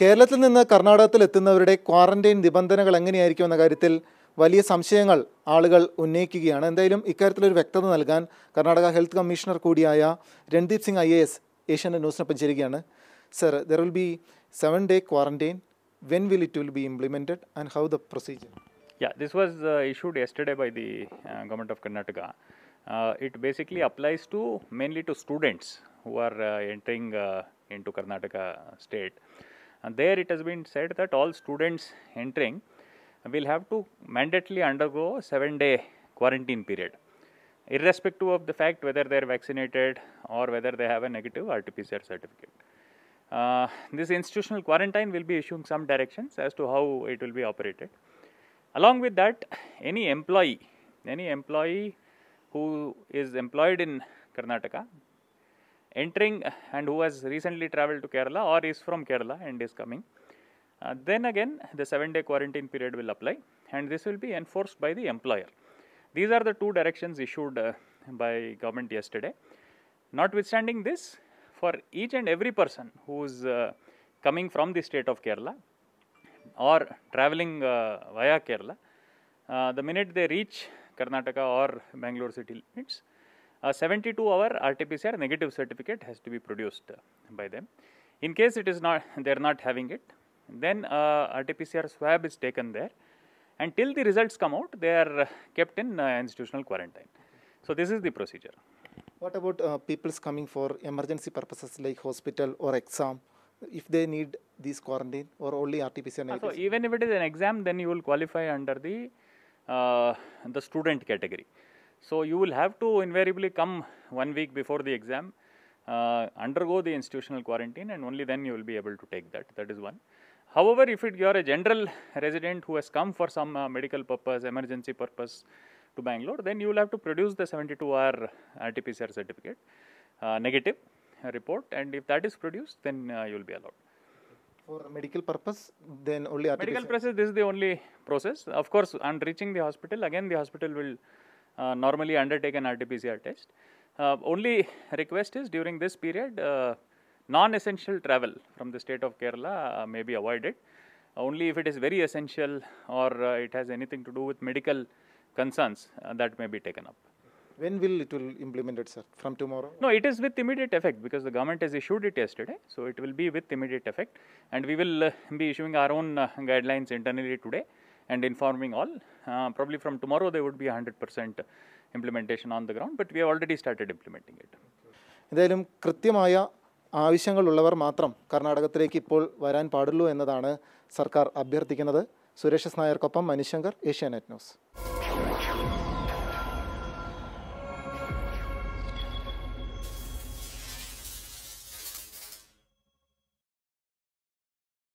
കേരളത്തിൽ നിന്ന് കർണാടകത്തിൽ എത്തുന്നവരുടെ ക്വാറന്റൈൻ നിബന്ധനകൾ എങ്ങനെയായിരിക്കും എന്ന കാര്യത്തിൽ വലിയ സംശയങ്ങൾ ആളുകൾ ഉന്നയിക്കുകയാണ് എന്തായാലും ഒരു വ്യക്തത നൽകാൻ കർണാടക ഹെൽത്ത് കമ്മീഷണർ കൂടിയായ Randeep Singh I A S ഏഷ്യാനെ ന്യൂസിനൊപ്പം ചേരുകയാണ് sir there will be seven day quarantine when will it will be implemented and how the procedure Yeah, this was uh, issued yesterday by the uh, government of Karnataka. Uh, it basically applies to mainly to students who are uh, entering uh, into Karnataka state. And there it has been said that all students entering will have to mandatorily undergo a 7 day quarantine period irrespective of the fact whether they are vaccinated or whether they have a negative RT-PCR certificate. Uh, this institutional quarantine will be issuing some directions as to how it will be operated. Along with that, any employee, any employee who is employed in Karnataka entering and who has recently traveled to Kerala or is from Kerala and is coming. Uh, then again the 7 day quarantine period will apply and this will be enforced by the employer. These are the two directions issued uh, by government yesterday. Notwithstanding this, for each and every person who is uh, coming from the state of Kerala or traveling uh, via Kerala, uh, the minute they reach Karnataka or Bangalore city limits, a 72 hour RT-PCR negative certificate has to be produced by them. In case it is not, they are not having it, then uh, RT-PCR swab is taken there and till the results come out, they are kept in uh, institutional quarantine. So this is the procedure. What about uh, people's coming for emergency purposes like hospital or exam? If they need this quarantine or only RT-PCR negative? So even if it is an exam, then you will qualify under the uh, the student category. So you will have to invariably come one week before the exam, uh, undergo the institutional quarantine and only then you will be able to take that. That is one. However, if it, you are a general resident who has come for some uh, medical purpose, emergency purpose to Bangalore, then you will have to produce the 72 hour RT-PCR certificate, uh, negative report and if that is produced then uh, you will be allowed. For medical purpose, then only RT-PCR? Medical process, this is the only process. Of course, on reaching the hospital, again the hospital will uh, normally undertake an RT-PCR test. Uh, only request is during this period, uh, non-essential travel from the state of Kerala may be avoided. Only if it is very essential or it has anything to do with medical concerns that may be taken up. When will it will implement it, sir? From tomorrow? No, it is with immediate effect because the government has issued it yesterday. So it will be with immediate effect, and we will uh, be issuing our own uh, guidelines internally today. and informing all. Uh, probably from tomorrow there would be 100% implementation on the ground, but we have already started implementing it. എന്തായാലും കൃത്യമായ ആവശ്യങ്ങളുള്ളവർ മാത്രം കർണാടകത്തിലേക്ക് ഇപ്പോൾ വരാൻ പാടുള്ളൂ എന്നതാണ് സർക്കാർ അഭ്യർത്ഥിക്കുന്നത് സുരേഷ് നായർക്കൊപ്പം മനുശങ്കർ ഏഷ്യാനെറ്റ് ന്യൂസ്